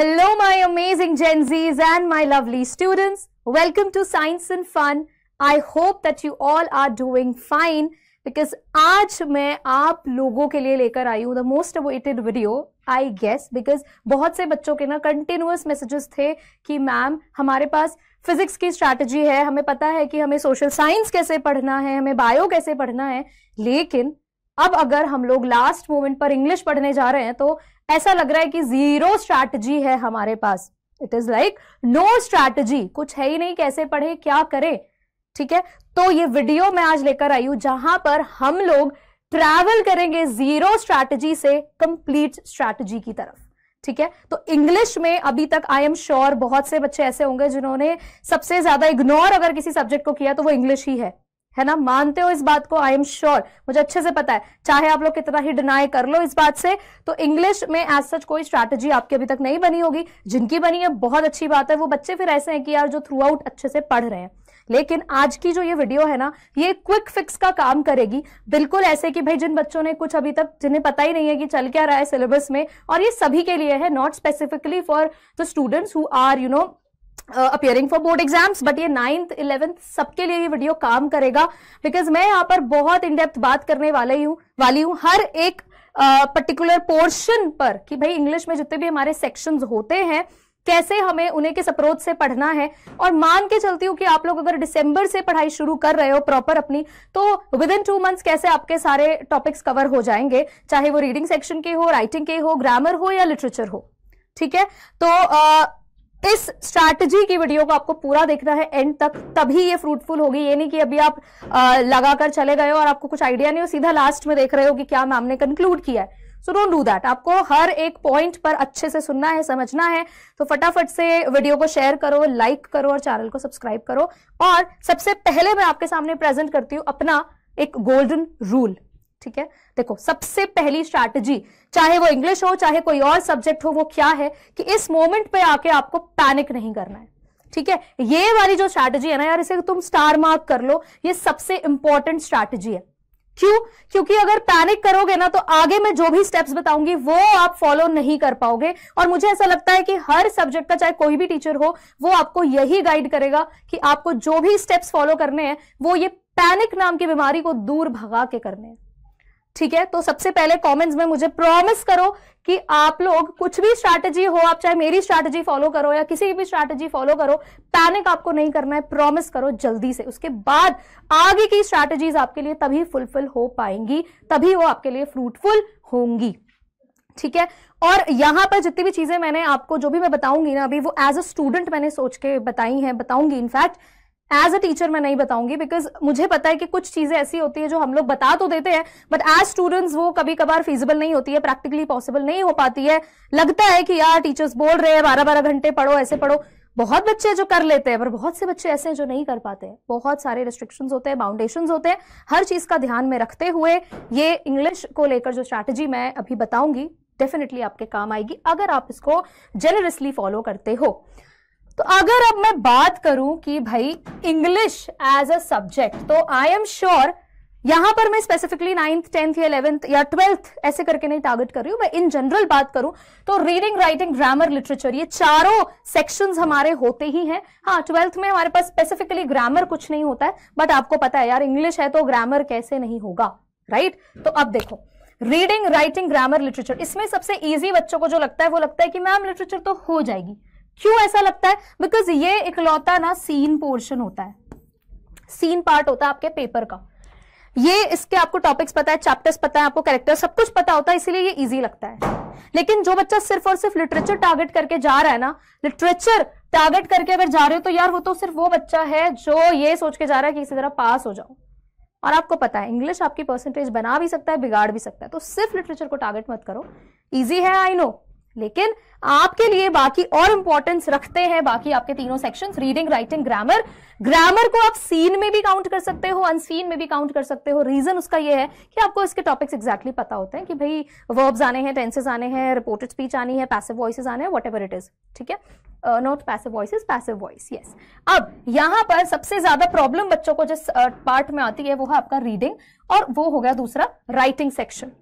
Hello, my amazing Gen Zs and my lovely students. Welcome to Science and Fun. I hope that you all are doing fine because आज मैं आप लोगों के लिए लेकर आई हूँ the most awaited video I guess because बहुत से बच्चों के ना कंटिन्यूस मैसेजेस थे कि मैम हमारे पास फिजिक्स की स्ट्रैटेजी है हमें पता है कि हमें सोशल साइंस कैसे पढ़ना है हमें बायो कैसे पढ़ना है लेकिन अब अगर हम लोग लास्ट मोमेंट पर इंग्लिश पढ़ने जा रहे हैं तो ऐसा लग रहा है कि जीरो स्ट्रैटेजी है हमारे पास it is like no strategy कुछ है ही नहीं कैसे पढ़े क्या करें ठीक है तो ये वीडियो मैं आज लेकर आई हूं जहां पर हम लोग ट्रैवल करेंगे जीरो स्ट्रैटेजी से कंप्लीट स्ट्रैटेजी की तरफ ठीक है तो इंग्लिश में अभी तक आई एम श्योर बहुत से बच्चे ऐसे होंगे जिन्होंने सबसे ज्यादा इग्नोर अगर किसी सब्जेक्ट को किया तो वो इंग्लिश ही है है ना मानते हो इस बात को आई एम श्योर मुझे अच्छे से पता है चाहे आप लोग कितना ही डिनाई कर लो इस बात से तो इंग्लिश में एज सच कोई स्ट्रैटेजी आपकी अभी तक नहीं बनी होगी जिनकी बनी है बहुत अच्छी बात है वो बच्चे फिर ऐसे हैं कि यार जो थ्रू आउट अच्छे से पढ़ रहे हैं लेकिन आज की जो ये वीडियो है ना ये क्विक फिक्स का काम करेगी बिल्कुल ऐसे कि भाई जिन बच्चों ने कुछ अभी तक जिन्हें पता ही नहीं है कि चल क्या रहा है सिलेबस में और ये सभी के लिए है not specifically for the students who are you know appearing for board exams but ये नाइन्थ इलेवेंथ सबके लिए ये वीडियो काम करेगा बिकॉज मैं यहाँ पर बहुत इनडेप्थ बात करने वाले हूँ वाली हूँ हर एक पर्टिकुलर uh, पोर्शन पर कि भाई इंग्लिश में जितने भी हमारे सेक्शन होते हैं कैसे हमें उन्हें किस अप्रोच से पढ़ना है और मान के चलती हूँ कि आप लोग अगर दिसंबर से पढ़ाई शुरू कर रहे हो प्रॉपर अपनी तो विद इन टू मंथ्स कैसे आपके सारे टॉपिक्स कवर हो जाएंगे चाहे वो रीडिंग सेक्शन के हो राइटिंग के हो ग्रामर हो या लिटरेचर हो ठीक है तो uh, इस स्ट्रैटेजी की वीडियो को आपको पूरा देखना है एंड तक तभी ये फ्रूटफुल होगी ये नहीं कि अभी आप लगाकर चले गए हो और आपको कुछ आइडिया नहीं हो सीधा लास्ट में देख रहे हो कि क्या मैम ने कंक्लूड किया है सो डोंट डू दैट आपको हर एक पॉइंट पर अच्छे से सुनना है समझना है तो फटाफट से वीडियो को शेयर करो लाइक करो और चैनल को सब्सक्राइब करो और सबसे पहले मैं आपके सामने प्रेजेंट करती हूँ अपना एक गोल्डन रूल ठीक है देखो सबसे पहली स्ट्रैटेजी चाहे वो इंग्लिश हो चाहे कोई और सब्जेक्ट हो वो क्या है कि इस मोमेंट पे आके आपको पैनिक नहीं करना है ठीक है ये वाली जो स्ट्रैटेजी है ना यार इसे तुम स्टार मार्क कर लो ये सबसे इंपॉर्टेंट स्ट्रैटेजी है क्यों क्योंकि अगर पैनिक करोगे ना तो आगे मैं जो भी स्टेप्स बताऊंगी वो आप फॉलो नहीं कर पाओगे और मुझे ऐसा लगता है कि हर सब्जेक्ट का चाहे कोई भी टीचर हो वो आपको यही गाइड करेगा कि आपको जो भी स्टेप्स फॉलो करने हैं वो ये पैनिक नाम की बीमारी को दूर भगा के करने हैं ठीक है तो सबसे पहले कमेंट्स में मुझे प्रॉमिस करो कि आप लोग कुछ भी स्ट्रैटेजी हो आप चाहे मेरी स्ट्रैटेजी फॉलो करो या किसी की भी स्ट्रैटेजी फॉलो करो पैनिक आपको नहीं करना है प्रॉमिस करो जल्दी से उसके बाद आगे की स्ट्रैटेजीज आपके लिए तभी फुलफिल हो पाएंगी तभी वो आपके लिए फ्रूटफुल होंगी ठीक है और यहां पर जितनी भी चीजें मैंने आपको जो भी मैं बताऊंगी ना अभी वो एज अ स्टूडेंट मैंने सोच के बताई हैं बताऊंगी इनफैक्ट एज अ टीचर मैं नहीं बताऊंगी बिकॉज मुझे पता है कि कुछ चीजें ऐसी होती है जो हम लोग बता तो देते हैं बट एज स्टूडेंट्स वो कभी कभार फीजिबल नहीं होती है प्रैक्टिकली पॉसिबल नहीं हो पाती है लगता है कि यार टीचर्स बोल रहे हैं बारह बारह घंटे पढ़ो ऐसे पढ़ो बहुत बच्चे जो कर लेते हैं पर बहुत से बच्चे ऐसे हैं जो नहीं कर पाते हैं बहुत सारे रिस्ट्रिक्शन होते हैं बाउंडेशन होते हैं हर चीज का ध्यान में रखते हुए ये इंग्लिश को लेकर जो स्ट्रैटेजी मैं अभी बताऊंगी डेफिनेटली आपके काम आएगी अगर आप इसको जेनरसली फॉलो करते हो तो अगर अब मैं बात करूं कि भाई इंग्लिश एज अ सब्जेक्ट तो आई एम श्योर यहां पर मैं स्पेसिफिकली नाइन्थ टेंथ या इलेवेंथ या ट्वेल्थ ऐसे करके नहीं टारगेट कर रही हूं मैं इन जनरल बात करूं तो रीडिंग राइटिंग ग्रामर लिटरेचर ये चारों सेक्शंस हमारे होते ही हैं हाँ ट्वेल्थ में हमारे पास स्पेसिफिकली ग्रामर कुछ नहीं होता है बट आपको पता है यार इंग्लिश है तो ग्रामर कैसे नहीं होगा राइट right? तो अब देखो रीडिंग राइटिंग ग्रामर लिटरेचर इसमें सबसे ईजी बच्चों को जो लगता है वो लगता है कि मैम लिटरेचर तो हो जाएगी क्यों ऐसा लगता है बिकॉज ये इकलौता ना सीन पोर्शन होता है सीन पार्ट होता है आपके पेपर का ये इसके आपको टॉपिक्स पता है चैप्टर्स पता है आपको कैरेक्टर सब कुछ पता होता है इसीलिए ये इजी लगता है लेकिन जो बच्चा सिर्फ और सिर्फ लिटरेचर टारगेट करके जा रहा है ना लिटरेचर टारगेट करके अगर जा रहे हो तो यार वो तो सिर्फ वो बच्चा है जो ये सोच के जा रहा है कि किसी तरह पास हो जाओ और आपको पता है इंग्लिश आपकी परसेंटेज बना भी सकता है बिगाड़ भी सकता है तो सिर्फ लिटरेचर को टारगेट मत करो ईजी है आई नो लेकिन आपके लिए बाकी और इंपॉर्टेंस रखते हैं बाकी आपके तीनों sections reading writing grammar grammar को आप सीन में भी काउंट कर सकते हो अनसीन में भी काउंट कर सकते हो रीजन उसका ये है कि आपको इसके टॉपिक्स एग्जैक्टली exactly पता होते हैं कि भाई वर्ब्स आने हैं टेंसेज आने हैं रिपोर्टेड स्पीच आनी है पैसिव वॉइसेज आने हैं वट एवर इट इज ठीक है not passive voice passive voice yes अब यहां पर सबसे ज्यादा प्रॉब्लम बच्चों को जिस पार्ट uh, में आती है वो है आपका रीडिंग और वो हो गया दूसरा राइटिंग सेक्शन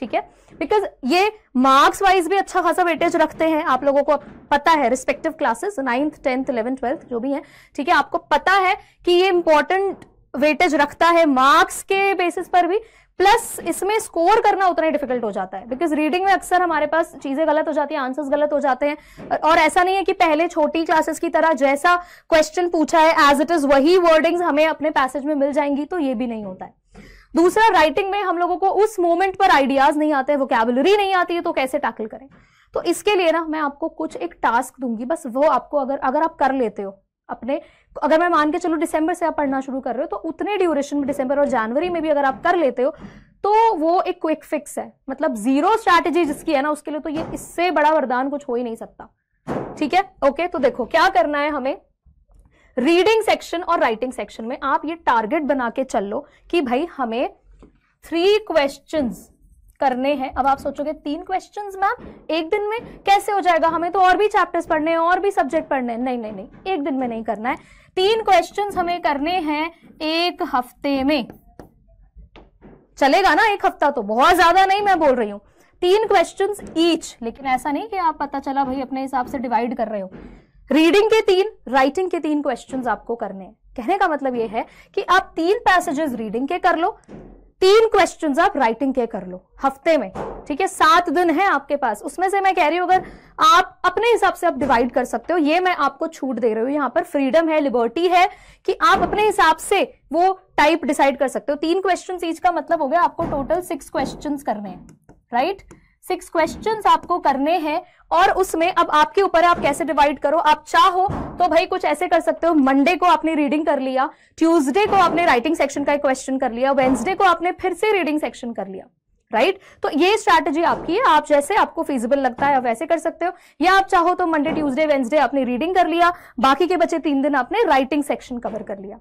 ठीक है बिकॉज ये मार्क्स वाइज भी अच्छा खासा वेटेज रखते हैं आप लोगों को पता है respective classes ninth tenth eleven twelfth जो भी है ठीक है आपको पता है कि ये इंपॉर्टेंट वेटेज रखता है मार्क्स के बेसिस पर भी प्लस इसमें स्कोर करना उतना ही डिफिकल्ट हो जाता है बिकॉज रीडिंग में अक्सर हमारे पास चीज़ें गलत हो जाती हैं आंसर्स गलत हो जाते हैं और ऐसा नहीं है कि पहले छोटी क्लासेस की तरह जैसा क्वेश्चन पूछा है एज इट इज़ वही वर्डिंग्स हमें अपने पैसेज में मिल जाएंगी तो ये भी नहीं होता है दूसरा राइटिंग में हम लोगों को उस मोमेंट पर आइडियाज नहीं आते हैं वोकेबलरी नहीं आती है तो कैसे टैकल करें तो इसके लिए ना मैं आपको कुछ एक टास्क दूंगी बस वो आपको अगर अगर आप कर लेते हो अपने अगर मैं मान के चलो दिसंबर से आप पढ़ना शुरू कर रहे हो तो उतने ड्यूरेशन में दिसंबर और जनवरी में भी अगर आप कर लेते हो तो वो एक क्विक फिक्स है मतलब जीरो स्ट्रैटेजी जिसकी है ना उसके लिए तो ये इससे बड़ा वरदान कुछ हो ही नहीं सकता ठीक है ओके तो देखो क्या करना है हमें रीडिंग सेक्शन और राइटिंग सेक्शन में आप ये टारगेट बना के चल लो कि भाई हमें थ्री क्वेश्चंस करने हैं अब आप सोचोगे तीन क्वेश्चंस मैम एक दिन में कैसे हो जाएगा हमें तो और भी चैप्टर्स पढ़ने हैं और भी सब्जेक्ट पढ़ने हैं नहीं नहीं नहीं एक दिन में नहीं करना है तीन क्वेश्चंस हमें करने हैं एक हफ्ते में चलेगा ना एक हफ्ता तो बहुत ज्यादा नहीं मैं बोल रही हूं तीन क्वेश्चंस ईच लेकिन ऐसा नहीं कि आप पता चला भाई अपने हिसाब से डिवाइड कर रहे हो रीडिंग के तीन राइटिंग के तीन क्वेश्चंस आपको करने हैं कहने का मतलब यह है कि आप तीन पैसेजेस रीडिंग के कर लो तीन क्वेश्चन आप राइटिंग के कर लो हफ्ते में ठीक है सात दिन है आपके पास उसमें से मैं कह रही हूं अगर आप अपने हिसाब से आप डिवाइड कर सकते हो ये मैं आपको छूट दे रही हूं यहाँ पर फ्रीडम है लिबर्टी है कि आप अपने हिसाब से वो टाइप डिसाइड कर सकते हो तीन क्वेश्चन ईच का मतलब हो गया आपको टोटल सिक्स क्वेश्चन करने हैं राइट right? सिक्स क्वेश्चंस आपको करने हैं और उसमें अब आपके ऊपर आप कैसे डिवाइड करो आप चाहो तो भाई कुछ ऐसे कर सकते हो मंडे को आपने रीडिंग कर लिया ट्यूसडे को आपने राइटिंग सेक्शन का एक क्वेश्चन कर लिया वेंसडे को आपने फिर से रीडिंग सेक्शन कर लिया राइट right? तो ये स्ट्रैटेजी आपकी है आप जैसे आपको फीजिबल लगता है आप वैसे कर सकते हो या आप चाहो तो मंडे ट्यूसडे वेंसडे आपने रीडिंग कर लिया बाकी के बचे तीन दिन आपने राइटिंग सेक्शन कवर कर लिया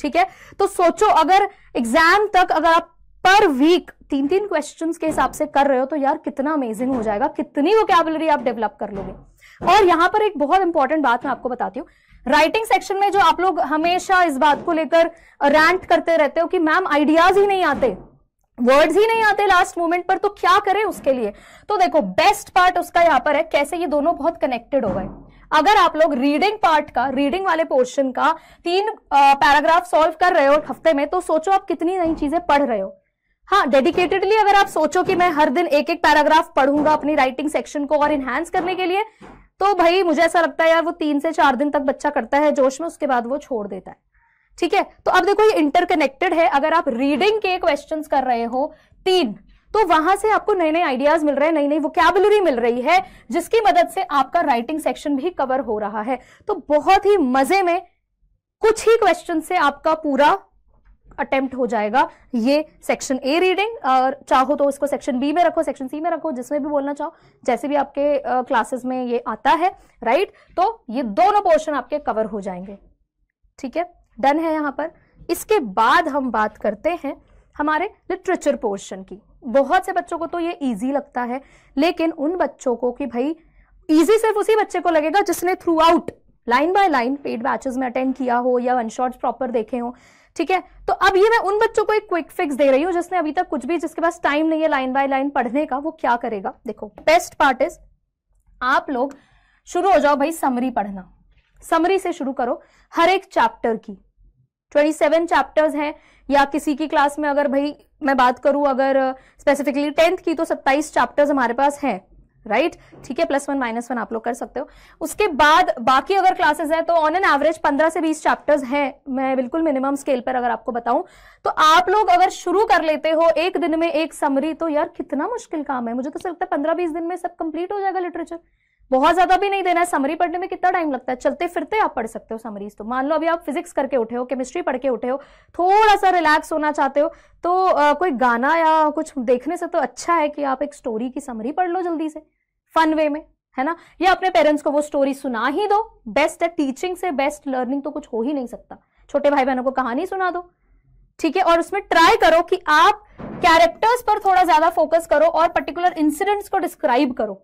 ठीक है तो सोचो अगर एग्जाम तक अगर आप पर वीक तीन तीन क्वेश्चंस के हिसाब से कर रहे हो तो यार कितना अमेजिंग हो जाएगा कितनी वो आप डेवलप कर लोगे और यहां पर एक बहुत इंपॉर्टेंट बात मैं आपको बताती हूँ राइटिंग सेक्शन में जो आप लोग हमेशा इस बात को लेकर रैंट करते रहते हो कि मैम आइडियाज ही नहीं आते वर्ड्स ही नहीं आते लास्ट मोमेंट पर तो क्या करें उसके लिए तो देखो बेस्ट पार्ट उसका यहाँ पर है कैसे ये दोनों बहुत कनेक्टेड हो गए अगर आप लोग रीडिंग पार्ट का रीडिंग वाले पोर्शन का तीन पैराग्राफ सॉल्व कर रहे हो हफ्ते में तो सोचो आप कितनी नई चीजें पढ़ रहे हो हाँ डेडिकेटेडली अगर आप सोचो कि मैं हर दिन एक एक पैराग्राफ पढ़ूंगा अपनी राइटिंग सेक्शन को और इनहेंस करने के लिए तो भाई मुझे ऐसा लगता है यार वो तीन से चार दिन तक बच्चा करता है जोश में उसके बाद वो छोड़ देता है ठीक है तो अब देखो ये इंटरकनेक्टेड है अगर आप रीडिंग के क्वेश्चंस कर रहे हो तीन तो वहां से आपको नए नए आइडियाज मिल रहे हैं नई नई वोकैबुलरी मिल रही है जिसकी मदद से आपका राइटिंग सेक्शन भी कवर हो रहा है तो बहुत ही मजे में कुछ ही क्वेश्चन से आपका पूरा अटेम्प्ट हो जाएगा ये सेक्शन ए रीडिंग और चाहो तो इसको सेक्शन बी में रखो सेक्शन सी में रखो जिसमें भी बोलना चाहो जैसे भी आपके क्लासेस में ये आता है राइट तो ये दोनों पोर्शन आपके कवर हो जाएंगे ठीक है डन है यहाँ पर इसके बाद हम बात करते हैं हमारे लिटरेचर पोर्शन की बहुत से बच्चों को तो ये ईजी लगता है लेकिन उन बच्चों को कि भाई ईजी सिर्फ उसी बच्चे को लगेगा जिसने throughout line by line paid batches में अटेंड किया हो या वन शॉर्ट प्रॉपर देखे हो ठीक है तो अब ये मैं उन बच्चों को एक क्विक फिक्स दे रही हूँ जिसने अभी तक कुछ भी जिसके पास टाइम नहीं है लाइन बाय लाइन पढ़ने का वो क्या करेगा देखो बेस्ट पार्ट इज आप लोग शुरू हो जाओ भाई समरी पढ़ना समरी से शुरू करो हर एक चैप्टर की ट्वेंटी सेवन चैप्टर्स हैं या किसी की क्लास में अगर भाई मैं बात करूं अगर स्पेसिफिकली टेंथ की तो सत्ताईस चैप्टर्स हमारे पास हैं राइट right? ठीक है प्लस वन माइनस वन आप लोग कर सकते हो उसके बाद बाकी अगर क्लासेस है तो ऑन एन एवरेज पंद्रह से बीस चैप्टर्स हैं मैं बिल्कुल मिनिमम स्केल पर अगर आपको बताऊं तो आप लोग अगर शुरू कर लेते हो एक दिन में एक समरी तो यार कितना मुश्किल काम है मुझे तो लगता है पंद्रह बीस दिन में सब कंप्लीट हो जाएगा लिटरेचर बहुत ज्यादा भी नहीं देना है समरी पढ़ने में कितना टाइम लगता है चलते फिरते आप पढ़ सकते हो समरीज तो मान लो अभी आप फिजिक्स करके उठे हो केमिस्ट्री पढ़ के उठे हो थोड़ा सा रिलैक्स होना चाहते हो तो आ, कोई गाना या कुछ देखने से तो अच्छा है कि आप एक स्टोरी की समरी पढ़ लो जल्दी से फन वे में है ना या अपने पेरेंट्स को वो स्टोरी सुना ही दो बेस्ट है टीचिंग से बेस्ट लर्निंग तो कुछ हो ही नहीं सकता छोटे भाई बहनों को कहानी सुना दो ठीक है और उसमें ट्राई करो कि आप कैरेक्टर्स पर थोड़ा ज्यादा फोकस करो और पर्टिकुलर इंसिडेंट्स को डिस्क्राइब करो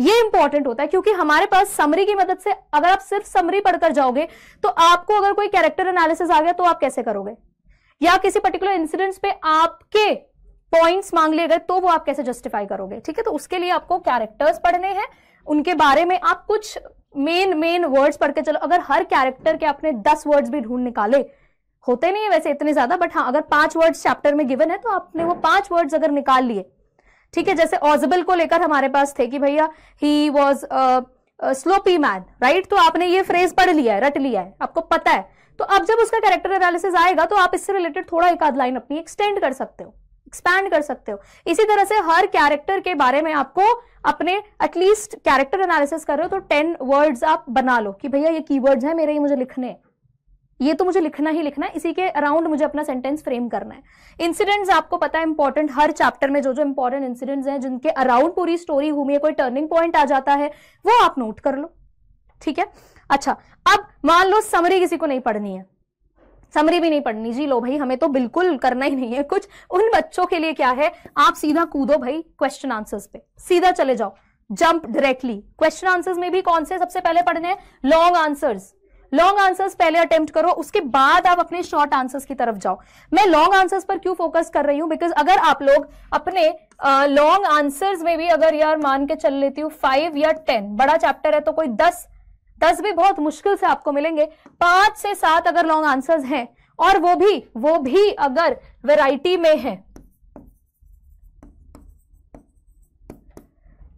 ये इंपॉर्टेंट होता है क्योंकि हमारे पास समरी की मदद से अगर आप सिर्फ समरी पढ़कर जाओगे तो आपको अगर कोई कैरेक्टर एनालिसिस आ गया तो आप कैसे करोगे या किसी पर्टिकुलर इंसिडेंट्स पे आपके पॉइंट्स मांग लिए गए तो वो आप कैसे जस्टिफाई करोगे ठीक है तो उसके लिए आपको कैरेक्टर्स पढ़ने हैं उनके बारे में आप कुछ मेन मेन वर्ड्स पढ़ के चलो अगर हर कैरेक्टर के आपने दस वर्ड्स भी ढूंढ निकाले होते नहीं है वैसे इतने ज्यादा बट हाँ अगर पांच वर्ड्स चैप्टर में गिवन है तो आपने वो पांच वर्ड्स अगर निकाल लिए ठीक है जैसे ऑजिबल को लेकर हमारे पास थे कि भैया he was sloppy man right तो आपने ये फ्रेज पढ़ लिया है रट लिया है आपको पता है तो अब जब उसका कैरेक्टर एनालिसिस आएगा तो आप इससे रिलेटेड थोड़ा एक आध लाइन अपनी एक्सटेंड कर सकते हो एक्सपैंड कर सकते हो इसी तरह से हर कैरेक्टर के बारे में आपको अपने एटलीस्ट कैरेक्टर एनालिसिस कर रहे हो तो टेन वर्ड्स आप बना लो कि भैया ये की वर्ड्स मेरे ये मुझे लिखने हैं ये तो मुझे लिखना ही लिखना है इसी के अराउंड मुझे अपना सेंटेंस फ्रेम करना है इंसिडेंट्स आपको पता है इंपॉर्टेंट हर चैप्टर में जो जो इंपॉर्टेंट इंसिडेंट्स हैं जिनके अराउंड पूरी स्टोरी हुई है कोई टर्निंग पॉइंट आ जाता है वो आप नोट कर लो ठीक है अच्छा अब मान लो समरी किसी को नहीं पढ़नी है समरी भी नहीं पढ़नी जी लो भाई हमें तो बिल्कुल करना ही नहीं है कुछ उन बच्चों के लिए क्या है आप सीधा कूदो भाई क्वेश्चन आंसर्स पे सीधा चले जाओ जंप डायरेक्टली क्वेश्चन आंसर्स में भी कौन से सबसे पहले पढ़ने हैं लॉन्ग आंसर्स लॉन्ग आंसर्स पहले अटेम्प्ट करो उसके बाद आप अपने शॉर्ट आंसर्स की तरफ जाओ मैं लॉन्ग आंसर्स पर क्यों फोकस कर रही हूँ बिकॉज अगर आप लोग अपने लॉन्ग uh, आंसर्स में भी अगर यार मान के चल लेती हूँ फाइव या टेन बड़ा चैप्टर है तो कोई दस दस भी बहुत मुश्किल से आपको मिलेंगे पांच से सात अगर लॉन्ग आंसर्स हैं और वो भी वो भी अगर वेराइटी में है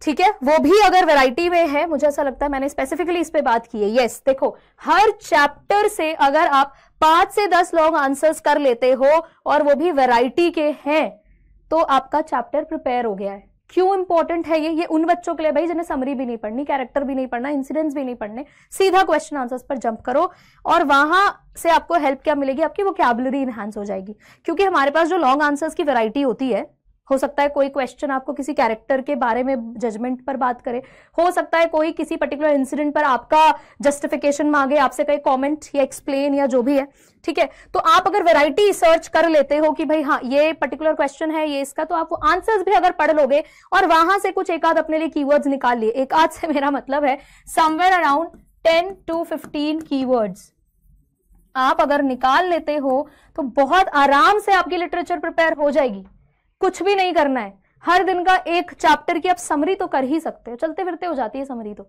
ठीक है वो भी अगर वैरायटी में है मुझे ऐसा लगता है मैंने स्पेसिफिकली इस पे बात की है यस yes, देखो हर चैप्टर से अगर आप पांच से दस लॉन्ग आंसर्स कर लेते हो और वो भी वैरायटी के हैं तो आपका चैप्टर प्रिपेयर हो गया है क्यों इंपॉर्टेंट है ये ये उन बच्चों के लिए भाई जिन्हें समरी भी नहीं पढ़नी कैरेक्टर भी नहीं पढ़ना इंसिडेंट्स भी नहीं पढ़ने सीधा क्वेश्चन आंसर्स पर जंप करो और वहां से आपको हेल्प क्या मिलेगी आपकी वो कैबलरी इनहेंस हो जाएगी क्योंकि हमारे पास जो लॉन्ग आंसर्स की वेरायटी होती है हो सकता है कोई क्वेश्चन आपको किसी कैरेक्टर के बारे में जजमेंट पर बात करे हो सकता है कोई किसी पर्टिकुलर इंसिडेंट पर आपका जस्टिफिकेशन मांगे आपसे कई कमेंट या एक्सप्लेन या जो भी है ठीक है तो आप अगर वैरायटी सर्च कर लेते हो कि भाई हाँ ये पर्टिकुलर क्वेश्चन है ये इसका तो आप आंसर्स भी अगर पढ़ लोगे और वहां से कुछ एक आध अपने लिए कीवर्ड्स निकाल लिए एक आध से मेरा मतलब है somewhere around ten to fifteen की आप अगर निकाल लेते हो तो बहुत आराम से आपकी लिटरेचर प्रिपेयर हो जाएगी कुछ भी नहीं करना है हर दिन का एक चैप्टर की आप समरी तो कर ही सकते हो चलते फिरते हो जाती है समरी तो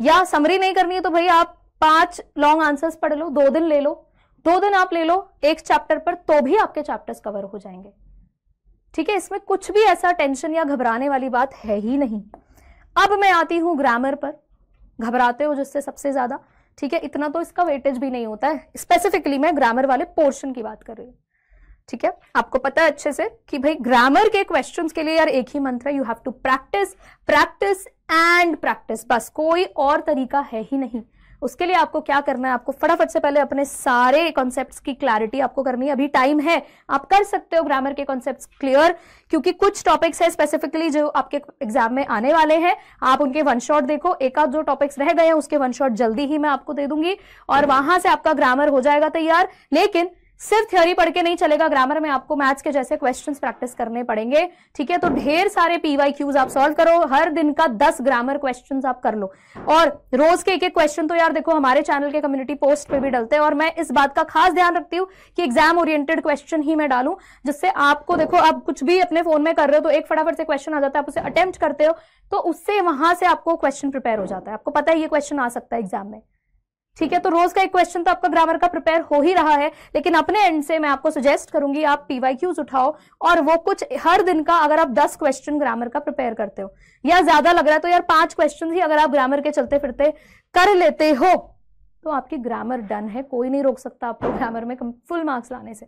या समरी नहीं करनी है तो भाई आप पांच लॉन्ग आंसर्स पढ़ लो दो दिन ले लो दो दिन आप ले लो एक चैप्टर पर तो भी आपके चैप्टर्स कवर हो जाएंगे ठीक है इसमें कुछ भी ऐसा टेंशन या घबराने वाली बात है ही नहीं अब मैं आती हूं ग्रामर पर घबराते हो जिससे सबसे ज्यादा ठीक है इतना तो इसका वेटेज भी नहीं होता है स्पेसिफिकली मैं ग्रामर वाले पोर्शन की बात कर रही हूँ ठीक है आपको पता है अच्छे से कि भाई ग्रामर के क्वेश्चंस के लिए यार एक ही मंत्र है you have to practice practice and practice बस कोई और तरीका है ही नहीं उसके लिए आपको क्या करना है आपको फटाफट से पहले अपने सारे कॉन्सेप्ट्स की क्लैरिटी आपको करनी है अभी टाइम है आप कर सकते हो ग्रामर के कॉन्सेप्ट्स क्लियर क्योंकि कुछ टॉपिक्स है स्पेसिफिकली जो आपके एग्जाम में आने वाले हैं आप उनके वन शॉट देखो एक आध जो टॉपिक्स रह गए हैं उसके वन शॉट जल्दी ही मैं आपको दे दूंगी और वहां से आपका ग्रामर हो जाएगा तैयार लेकिन सिर्फ थ्योरी पढ़ के नहीं चलेगा ग्रामर में आपको मैथ्स के जैसे क्वेश्चंस प्रैक्टिस करने पड़ेंगे ठीक है तो ढेर सारे पीवाई क्यूज आप सॉल्व करो हर दिन का दस ग्रामर क्वेश्चन आप कर लो और रोज के एक एक क्वेश्चन तो यार देखो हमारे चैनल के कम्युनिटी पोस्ट पे भी डलते हैं और मैं इस बात का खास ध्यान रखती हूँ कि एग्जाम ओरिएंटेड क्वेश्चन ही मैं डालू जिससे आपको देखो आप कुछ भी अपने फोन में कर रहे हो तो एक फटाफट से क्वेश्चन आ जाता है आप उसे अटेम्प्ट करते हो तो उससे वहां से आपको क्वेश्चन प्रिपेयर हो जाता है आपको पता है ये क्वेश्चन आ सकता है एग्जाम में ठीक है तो रोज का एक क्वेश्चन तो आपका ग्रामर का प्रिपेयर हो ही रहा है लेकिन अपने एंड से मैं आपको सजेस्ट करूंगी आप पीवाईक्यूज उठाओ और वो कुछ हर दिन का अगर आप दस क्वेश्चन ग्रामर का प्रिपेयर करते हो या ज्यादा लग रहा है तो यार पांच क्वेश्चन ही अगर आप ग्रामर के चलते फिरते कर लेते हो तो आपकी ग्रामर डन है कोई नहीं रोक सकता आपको ग्रामर में फुल मार्क्स लाने से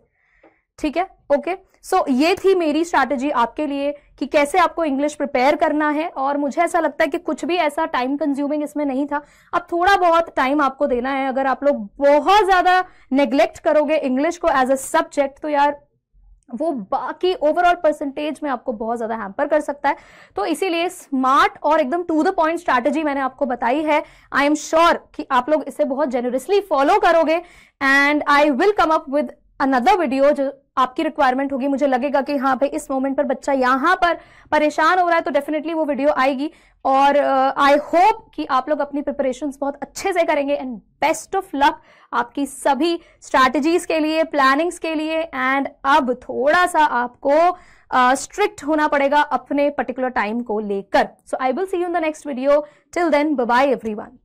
ठीक है ओके सो so, ये थी मेरी स्ट्रैटेजी आपके लिए कि कैसे आपको इंग्लिश प्रिपेयर करना है और मुझे ऐसा लगता है कि कुछ भी ऐसा टाइम कंज्यूमिंग इसमें नहीं था अब थोड़ा बहुत टाइम आपको देना है अगर आप लोग बहुत ज़्यादा नेग्लेक्ट करोगे इंग्लिश को एज अ सब्जेक्ट तो यार वो बाकी ओवरऑल परसेंटेज में आपको बहुत ज़्यादा हैम्पर कर सकता है तो इसीलिए स्मार्ट और एकदम टू द पॉइंट स्ट्रैटेजी मैंने आपको बताई है आई एम श्योर कि आप लोग इसे बहुत जेनरसली फॉलो करोगे and I will come up with another video जो आपकी रिक्वायरमेंट होगी मुझे लगेगा कि हाँ भाई इस मोमेंट पर बच्चा यहाँ पर परेशान हो रहा है तो डेफिनेटली वो वीडियो आएगी और आई uh, होप कि आप लोग अपनी प्रिपरेशन बहुत अच्छे से करेंगे एंड बेस्ट ऑफ लक आपकी सभी स्ट्रैटेजीज के लिए प्लानिंग्स के लिए एंड अब थोड़ा सा आपको स्ट्रिक्ट uh, होना पड़ेगा अपने पर्टिकुलर टाइम को लेकर so I will see you in the next video till then bye everyone